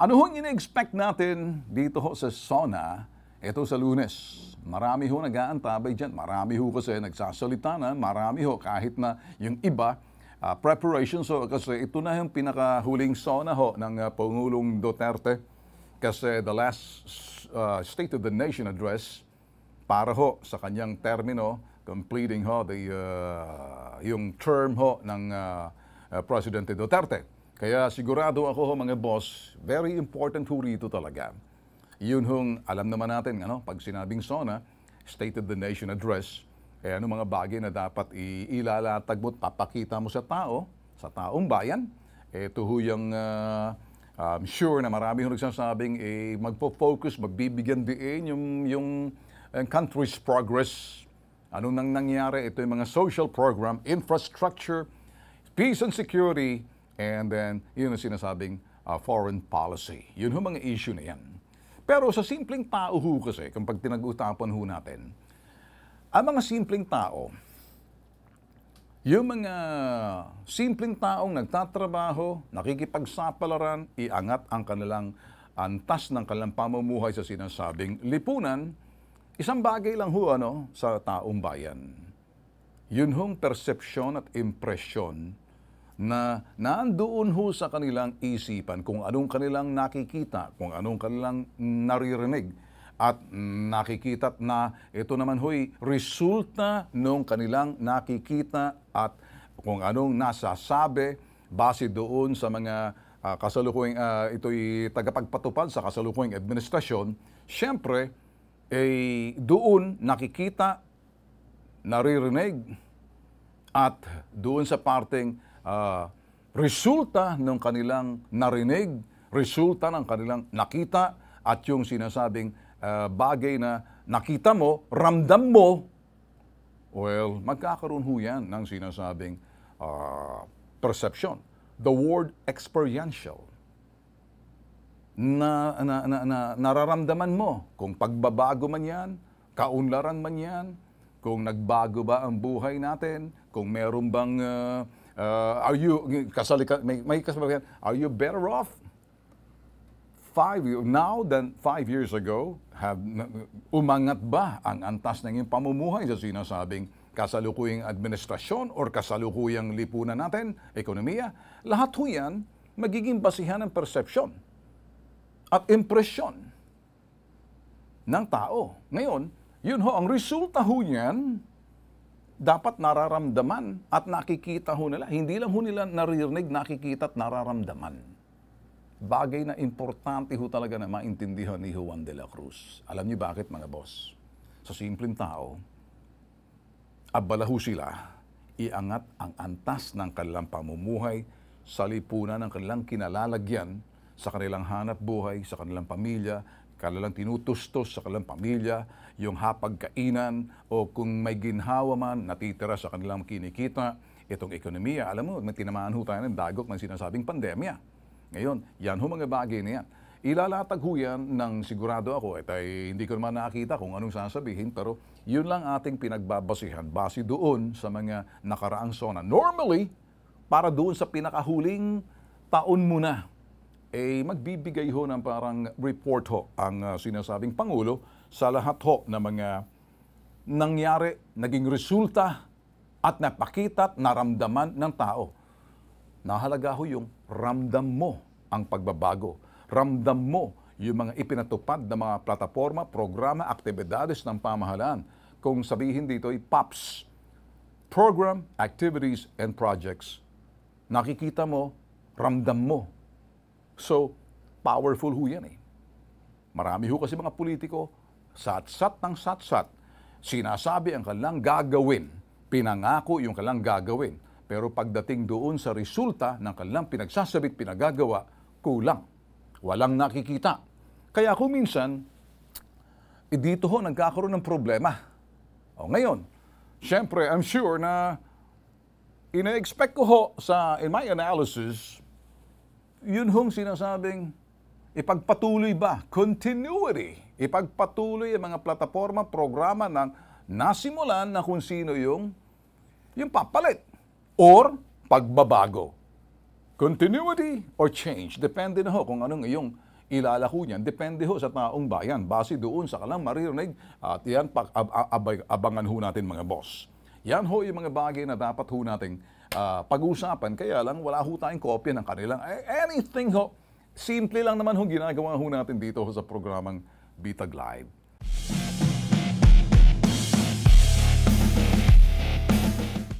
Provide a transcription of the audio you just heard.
Ano hong ina expect natin dito ho sa SONA, ito sa lunes? Marami ho nag-aantabay dyan. Marami ho kasi nagsasalita na. Marami ho kahit na yung iba, uh, ah, preparation. So, kasi ito na yung pinakahuling SONA ho ng uh, Pangulong Duterte. Kasi the last uh, State of the Nation address para ho sa kanyang termino, completing ho the, uh, yung term ho ng uh, uh, Presidente Duterte. Kaya sigurado ako ho mga boss, very important ho rito talaga. Yun hong alam naman natin, ano, pag sinabing SONA, State of the Nation Address, eh, ano mga bagay na dapat iilalatag mo papakita mo sa tao, sa taong bayan. Ito ho yung uh, I'm sure na marami hong nagsasabing eh, magpo-focus, magbibigyan diin yung, yung eh, country's progress. Ano nang nangyari? Ito yung mga social program, infrastructure, peace and security, And then, yun ang sinasabing uh, foreign policy. Yun ho mga issue na yan. Pero sa simpleng tao ho kasi, kung pag tinag-utapan ho natin, ang mga simpleng tao, yung mga simpleng taong nagtatrabaho, nakikipagsapalaran, iangat ang kanilang antas ng kanilang pamumuhay sa sinasabing lipunan, isang bagay lang ho ano, sa taong bayan. Yun hong perception at impression na naandoon ho sa kanilang isipan kung anong kanilang nakikita, kung anong kanilang naririnig at nakikita na ito naman ho'y resulta nung kanilang nakikita at kung anong nasasabi base doon sa mga uh, ah, kasalukuyang uh, ah, ito'y tagapagpatupad sa kasalukuyang administrasyon, syempre, eh, doon nakikita, naririnig, at doon sa parting uh, resulta ng kanilang narinig, resulta ng kanilang nakita at yung sinasabing uh, bagay na nakita mo, ramdam mo, well, magkakaroon ho yan ng sinasabing uh, perception. The word experiential na, na, na, na nararamdaman mo kung pagbabago man yan, kaunlaran man yan, kung nagbago ba ang buhay natin, kung meron bang uh, Uh, are you, kasali ka, may, may kasabihan, are you better off five now than five years ago? Have, umangat ba ang antas ng iyong pamumuhay sa sinasabing kasalukuyang administrasyon or kasalukuyang lipunan natin, ekonomiya? Lahat ho yan magiging basihan ng perception at impresyon ng tao. Ngayon, yun ho, ang resulta ho niyan, dapat nararamdaman at nakikita ho nila. Hindi lang ho nila naririnig, nakikita at nararamdaman. Bagay na importante ho talaga na maintindihan ni Juan de la Cruz. Alam niyo bakit mga boss? Sa simpleng tao, abala ho sila, iangat ang antas ng kanilang pamumuhay sa lipunan ng kanilang kinalalagyan sa kanilang hanap buhay, sa kanilang pamilya, kalalang tinutustos sa kanilang pamilya, yung hapagkainan, o kung may ginhawa man, natitira sa kanilang kinikita, itong ekonomiya, alam mo, may tinamaan ho tayo ng dagok ng sinasabing pandemya. Ngayon, yan ho mga bagay na yan. Ilalatag ho yan ng sigurado ako, at ay hindi ko naman nakita kung anong sasabihin, pero yun lang ating pinagbabasihan base doon sa mga nakaraang sona. Normally, para doon sa pinakahuling taon mo na eh, magbibigay ho ng parang report ho ang uh, sinasabing Pangulo sa lahat ho ng mga nangyari, naging resulta at napakita at naramdaman ng tao. Nahalaga ho yung ramdam mo ang pagbabago. Ramdam mo yung mga ipinatupad na mga plataforma, programa, aktibidades ng pamahalaan. Kung sabihin dito ay POPs, Program, Activities, and Projects. Nakikita mo, ramdam mo So, powerful ho yan eh. Marami ho kasi mga politiko, satsat ng satsat, sinasabi ang kanilang gagawin, pinangako yung kanilang gagawin. Pero pagdating doon sa resulta ng kanilang pinagsasabit, pinagagawa, kulang. Walang nakikita. Kaya kung minsan, eh dito ho nagkakaroon ng problema. O ngayon, syempre, I'm sure na ina-expect ko ho sa, in my analysis, yun hong sinasabing ipagpatuloy ba, continuity, ipagpatuloy ang mga plataforma, programa ng nasimulan na kung sino yung, yung papalit or pagbabago. Continuity or change, depende na ho kung anong iyong ilalako niyan. Depende ho sa taong bayan, base doon sa kalang maririnig at yan, pag, ab, ab, abangan ho natin mga boss. Yan ho yung mga bagay na dapat ho nating uh, ah, pag usapan Kaya lang, wala ho tayong kopya ng kanilang anything ho. Simple lang naman ho ginagawa ho natin dito ho sa programang Bitag Live